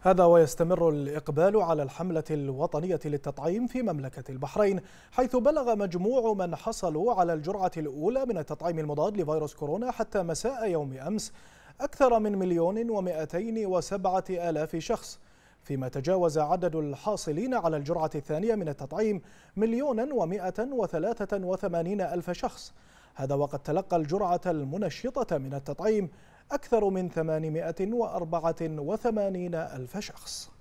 هذا ويستمر الإقبال على الحملة الوطنية للتطعيم في مملكة البحرين حيث بلغ مجموع من حصلوا على الجرعة الأولى من التطعيم المضاد لفيروس كورونا حتى مساء يوم أمس أكثر من مليون ومائتين وسبعة آلاف شخص فيما تجاوز عدد الحاصلين على الجرعة الثانية من التطعيم مليون ومائة وثلاثة وثمانين ألف شخص هذا وقد تلقى الجرعة المنشطة من التطعيم أكثر من 884 ألف شخص